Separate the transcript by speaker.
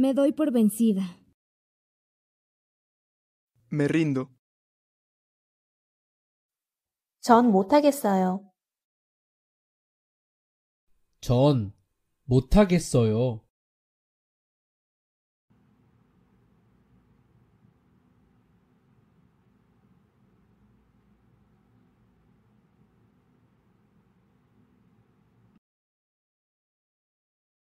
Speaker 1: Me doy por vencida. Me rindo. 전 못하겠어요.
Speaker 2: 전 못하겠어요.